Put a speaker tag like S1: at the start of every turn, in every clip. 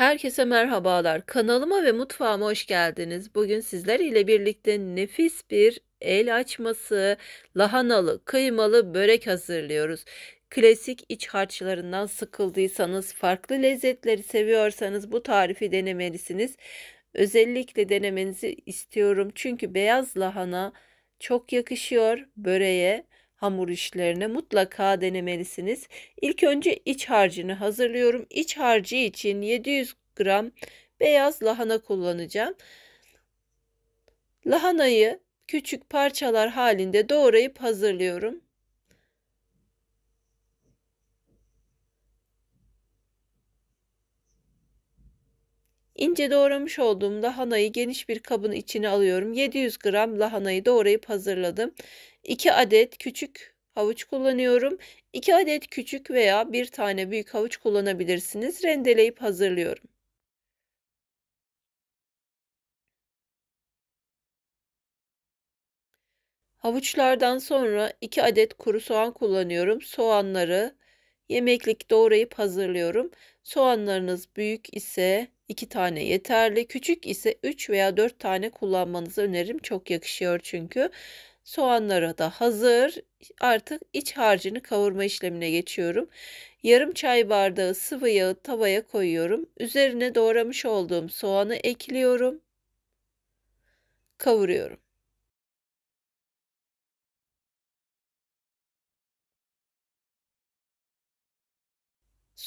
S1: Herkese merhabalar. Kanalıma ve mutfağıma hoş geldiniz. Bugün sizler ile birlikte nefis bir el açması, lahanalı, kıymalı börek hazırlıyoruz. Klasik iç harçlarından sıkıldıysanız, farklı lezzetleri seviyorsanız bu tarifi denemelisiniz. Özellikle denemenizi istiyorum. Çünkü beyaz lahana çok yakışıyor böreğe hamur işlerine mutlaka denemelisiniz. İlk önce iç harcını hazırlıyorum. İç harcı için 700 gram beyaz lahana kullanacağım. Lahanayı küçük parçalar halinde doğrayıp hazırlıyorum. İnce doğramış olduğum lahanayı geniş bir kabın içine alıyorum. 700 gram lahanayı doğrayıp hazırladım. 2 adet küçük havuç kullanıyorum. 2 adet küçük veya 1 tane büyük havuç kullanabilirsiniz. Rendeleyip hazırlıyorum.
S2: Havuçlardan sonra 2 adet kuru soğan kullanıyorum.
S1: Soğanları yemeklik doğrayıp hazırlıyorum. Soğanlarınız büyük ise 2 tane yeterli. Küçük ise 3 veya 4 tane kullanmanızı öneririm. Çok yakışıyor çünkü. Soğanlara da hazır. Artık iç harcını kavurma işlemine geçiyorum. Yarım çay bardağı sıvı yağı tavaya koyuyorum.
S2: Üzerine doğramış olduğum soğanı ekliyorum. Kavuruyorum.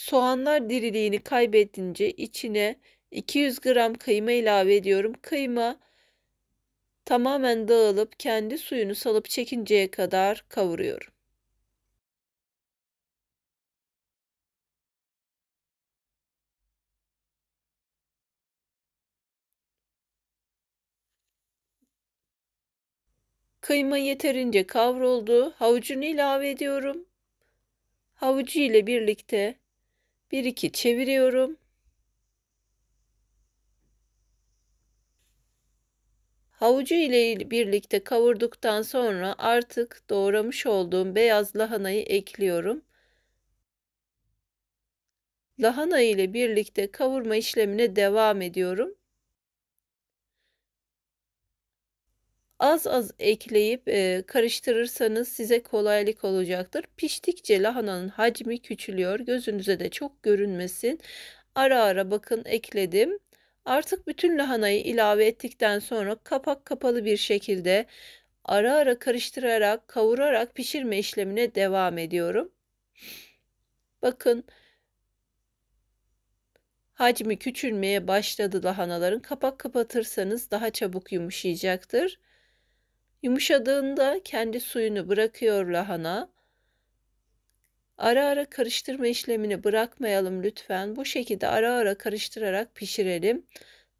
S2: Soğanlar diriliğini kaybedince
S1: içine 200 gram kıyma ilave ediyorum. Kıyma tamamen dağılıp kendi suyunu salıp çekinceye kadar kavuruyorum. Kıyma yeterince kavruldu. Havucunu ilave ediyorum. Havucu ile birlikte 1 2 çeviriyorum. Havucu ile birlikte kavurduktan sonra artık doğramış olduğum beyaz lahanayı ekliyorum. Lahana ile birlikte kavurma işlemine devam ediyorum. az az ekleyip e, karıştırırsanız size kolaylık olacaktır. Piştikçe lahananın hacmi küçülüyor. Gözünüze de çok görünmesin. Ara ara bakın ekledim. Artık bütün lahanayı ilave ettikten sonra kapak kapalı bir şekilde ara ara karıştırarak, kavurarak pişirme işlemine devam ediyorum. Bakın hacmi küçülmeye başladı lahanaların. Kapak kapatırsanız daha çabuk yumuşayacaktır. Yumuşadığında kendi suyunu bırakıyor lahana. Ara ara karıştırma işlemini bırakmayalım lütfen. Bu şekilde ara ara karıştırarak pişirelim.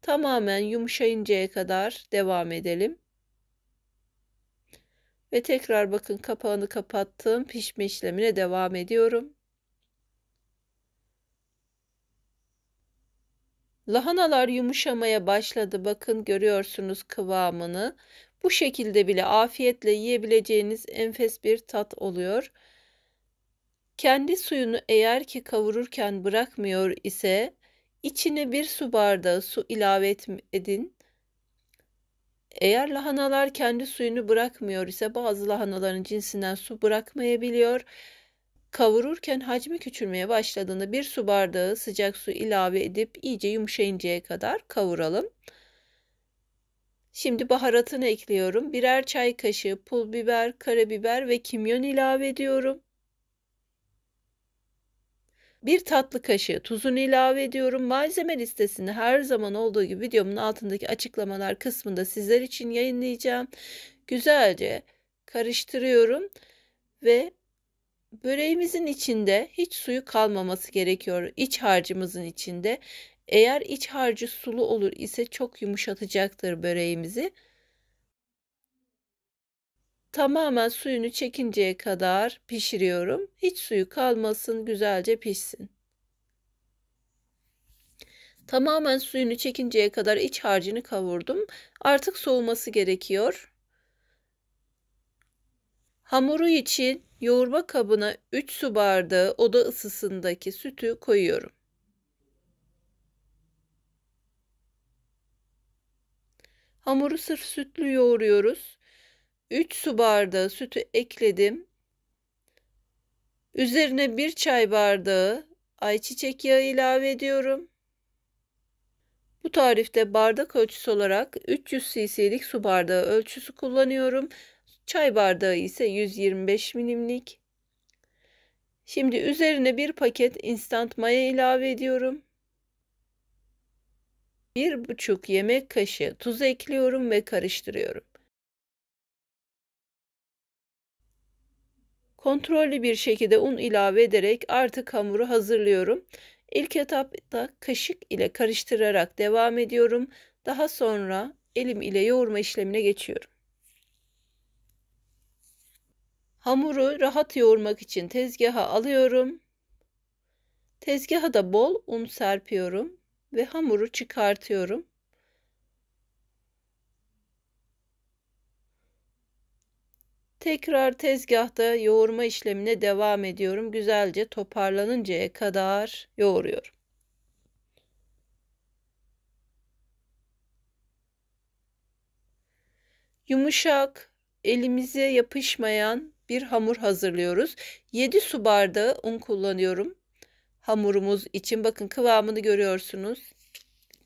S1: Tamamen yumuşayıncaya kadar devam edelim. Ve tekrar bakın kapağını kapattım. Pişme işlemine devam ediyorum. Lahanalar yumuşamaya başladı. Bakın görüyorsunuz kıvamını. Bu şekilde bile afiyetle yiyebileceğiniz enfes bir tat oluyor. Kendi suyunu eğer ki kavururken bırakmıyor ise içine bir su bardağı su ilave edin. Eğer lahanalar kendi suyunu bırakmıyor ise bazı lahanaların cinsinden su bırakmayabiliyor. Kavururken hacmi küçülmeye başladığında bir su bardağı sıcak su ilave edip iyice yumuşayıncaya kadar kavuralım. Şimdi baharatını ekliyorum. Birer çay kaşığı pul biber, karabiber ve kimyon ilave ediyorum. Bir tatlı kaşığı tuzunu ilave ediyorum. Malzeme listesini her zaman olduğu gibi videomun altındaki açıklamalar kısmında sizler için yayınlayacağım. Güzelce karıştırıyorum ve böreğimizin içinde hiç suyu kalmaması gerekiyor. İç harcımızın içinde eğer iç harcı sulu olur ise çok yumuşatacaktır böreğimizi. Tamamen suyunu çekinceye kadar pişiriyorum. Hiç suyu kalmasın, güzelce pişsin. Tamamen suyunu çekinceye kadar iç harcını kavurdum. Artık soğuması gerekiyor. Hamuru için yoğurma kabına 3 su bardağı oda ısısındaki sütü koyuyorum. Hamuru sırf sütlü yoğuruyoruz. 3 su bardağı sütü ekledim. Üzerine 1 çay bardağı ayçiçek yağı ilave ediyorum. Bu tarifte bardak ölçüsü olarak 300 cc'lik su bardağı ölçüsü kullanıyorum. Çay bardağı ise 125 milimlik. Şimdi üzerine bir paket instant maya ilave ediyorum.
S2: 1,5 yemek kaşığı tuz ekliyorum ve karıştırıyorum. Kontrollü bir
S1: şekilde un ilave ederek artık hamuru hazırlıyorum. İlk etapta kaşık ile karıştırarak devam ediyorum. Daha sonra elim ile yoğurma işlemine geçiyorum. Hamuru rahat yoğurmak için tezgaha alıyorum. Tezgaha da bol un serpiyorum ve hamuru çıkartıyorum. Tekrar tezgahta yoğurma işlemine devam ediyorum. Güzelce toparlanıncaya kadar yoğuruyorum. Yumuşak, elimize yapışmayan bir hamur hazırlıyoruz. 7 su bardağı un kullanıyorum hamurumuz için bakın kıvamını görüyorsunuz.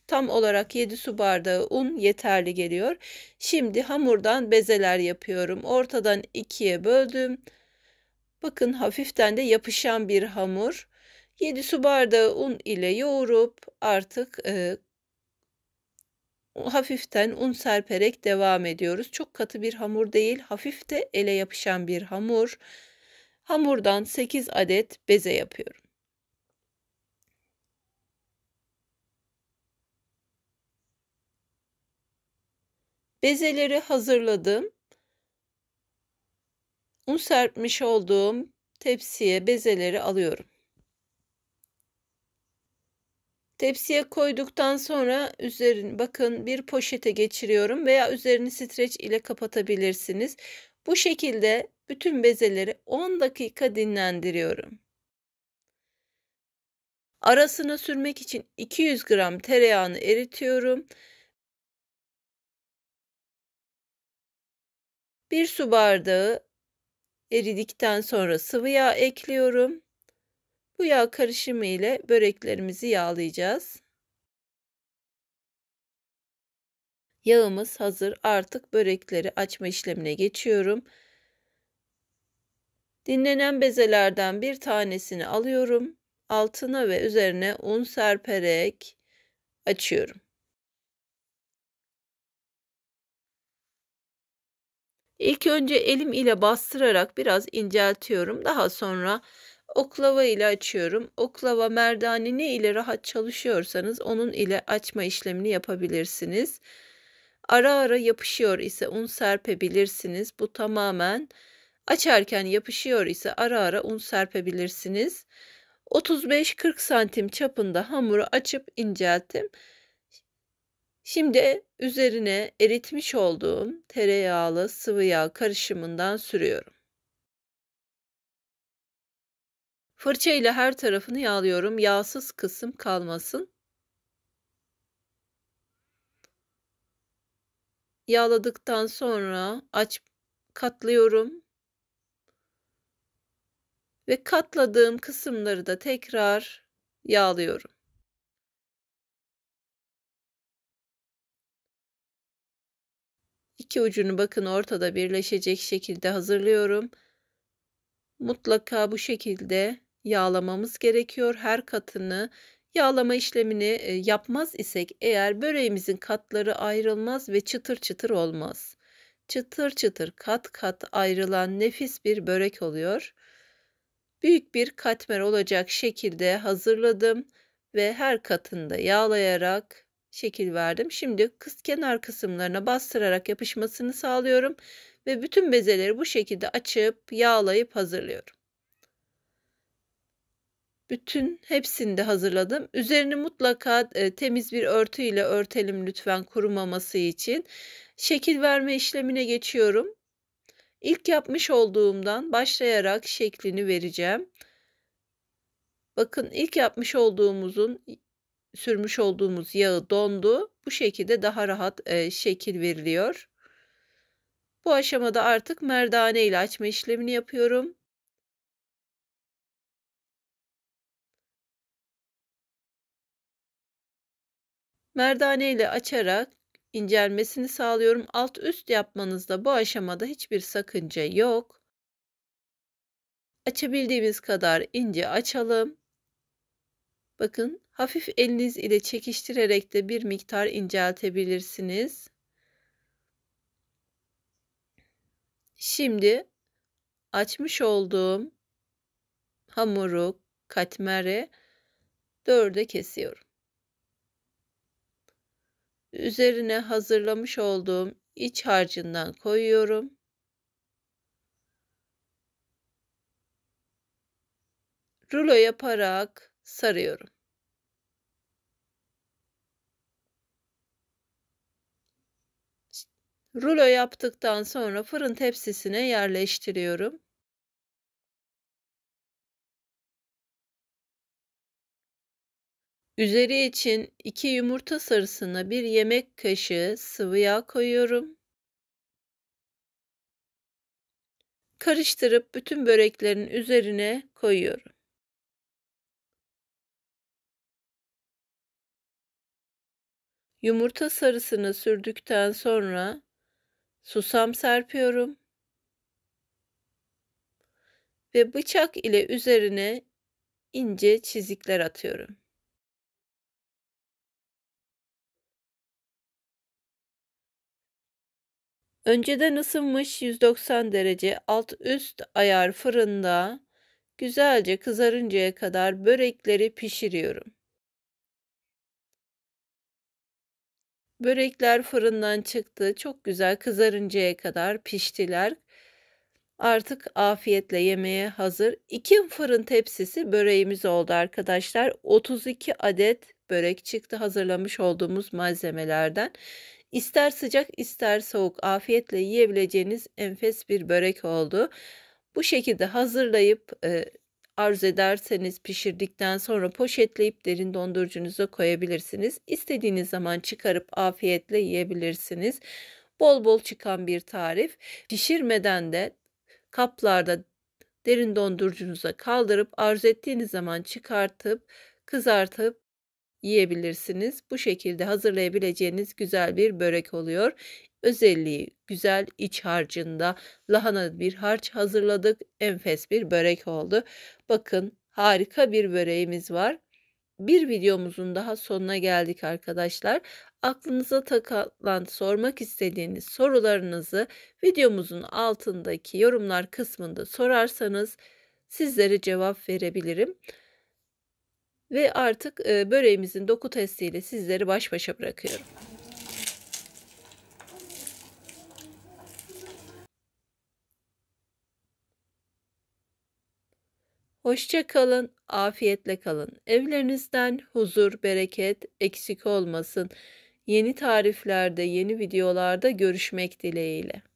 S1: Tam olarak 7 su bardağı un yeterli geliyor. Şimdi hamurdan bezeler yapıyorum. Ortadan ikiye böldüm. Bakın hafiften de yapışan bir hamur. 7 su bardağı un ile yoğurup artık e, hafiften un serperek devam ediyoruz. Çok katı bir hamur değil, hafif de ele yapışan bir hamur. Hamurdan 8 adet beze yapıyorum. Bezeleri hazırladım. Un serpmiş olduğum tepsiye bezeleri alıyorum. Tepsiye koyduktan sonra üzerini bakın bir poşete geçiriyorum veya üzerini streç ile kapatabilirsiniz. Bu şekilde bütün bezeleri 10 dakika
S2: dinlendiriyorum. Arasına sürmek için 200 gram tereyağını eritiyorum 1 su bardağı eridikten sonra sıvı yağ
S1: ekliyorum. Bu yağ karışımı ile böreklerimizi yağlayacağız. Yağımız hazır. Artık börekleri açma işlemine geçiyorum. Dinlenen bezelerden bir tanesini alıyorum. Altına ve üzerine un serperek açıyorum. İlk önce elim ile bastırarak biraz inceltiyorum. Daha sonra oklava ile açıyorum. Oklava merdane ne ile rahat çalışıyorsanız onun ile açma işlemini yapabilirsiniz. Ara ara yapışıyor ise un serpebilirsiniz. Bu tamamen açarken yapışıyor ise ara ara un serpebilirsiniz. 35-40 santim çapında hamuru açıp incelttim. Şimdi üzerine eritmiş olduğum tereyağlı sıvı yağ karışımından sürüyorum. Fırça ile her tarafını yağlıyorum. Yağsız kısım kalmasın. Yağladıktan sonra aç katlıyorum.
S2: Ve katladığım kısımları da tekrar yağlıyorum. iki ucunu bakın ortada birleşecek şekilde hazırlıyorum. Mutlaka bu
S1: şekilde yağlamamız gerekiyor. Her katını yağlama işlemini e, yapmaz isek eğer böreğimizin katları ayrılmaz ve çıtır çıtır olmaz. Çıtır çıtır kat kat ayrılan nefis bir börek oluyor. Büyük bir katmer olacak şekilde hazırladım ve her katında yağlayarak şekil verdim. Şimdi kız kenar kısımlarına bastırarak yapışmasını sağlıyorum ve bütün bezeleri bu şekilde açıp yağlayıp hazırlıyorum. Bütün hepsini de hazırladım. Üzerini mutlaka e, temiz bir örtü ile örtelim lütfen kurumaması için. Şekil verme işlemine geçiyorum. İlk yapmış olduğumdan başlayarak şeklini vereceğim. Bakın ilk yapmış olduğumuzun sürmüş olduğumuz yağı dondu. Bu şekilde daha rahat e, şekil veriliyor.
S2: Bu aşamada artık merdane ile açma işlemini yapıyorum. Merdane ile açarak incelmesini sağlıyorum. Alt üst
S1: yapmanızda bu aşamada hiçbir sakınca yok. Açabildiğimiz kadar ince açalım. Bakın hafif eliniz ile çekiştirerek de bir miktar inceltebilirsiniz. Şimdi açmış olduğum hamuru katmere dörde kesiyorum. Üzerine hazırlamış olduğum iç harcından koyuyorum. Rulo yaparak sarıyorum. Rulo yaptıktan
S2: sonra fırın tepsisine yerleştiriyorum. Üzeri için 2 yumurta sarısına 1 yemek kaşığı sıvı yağ koyuyorum. Karıştırıp bütün böreklerin üzerine koyuyorum. Yumurta sarısını sürdükten sonra
S1: susam serpiyorum. Ve bıçak ile
S2: üzerine ince çizikler atıyorum. Önceden ısınmış 190 derece alt üst ayar fırında
S1: güzelce kızarıncaya kadar börekleri pişiriyorum. Börekler fırından çıktı. Çok güzel kızarıncaya kadar piştiler. Artık afiyetle yemeğe hazır. İki fırın tepsisi böreğimiz oldu arkadaşlar. 32 adet börek çıktı hazırlamış olduğumuz malzemelerden. İster sıcak ister soğuk afiyetle yiyebileceğiniz enfes bir börek oldu. Bu şekilde hazırlayıp e, Arzu ederseniz pişirdikten sonra poşetleyip derin dondurucunuza koyabilirsiniz. İstediğiniz zaman çıkarıp afiyetle yiyebilirsiniz. Bol bol çıkan bir tarif. Pişirmeden de kaplarda derin dondurucunuza kaldırıp arzu ettiğiniz zaman çıkartıp kızartıp yiyebilirsiniz. Bu şekilde hazırlayabileceğiniz güzel bir börek oluyor özelliği güzel iç harcında lahana bir harç hazırladık. Enfes bir börek oldu. Bakın harika bir böreğimiz var. Bir videomuzun daha sonuna geldik arkadaşlar. Aklınıza takılan sormak istediğiniz sorularınızı videomuzun altındaki yorumlar kısmında sorarsanız sizlere cevap verebilirim. Ve artık böreğimizin doku testiyle sizleri baş başa bırakıyorum. Hoşça kalın, afiyetle kalın. Evlerinizden huzur, bereket eksik
S2: olmasın. Yeni tariflerde, yeni videolarda görüşmek dileğiyle.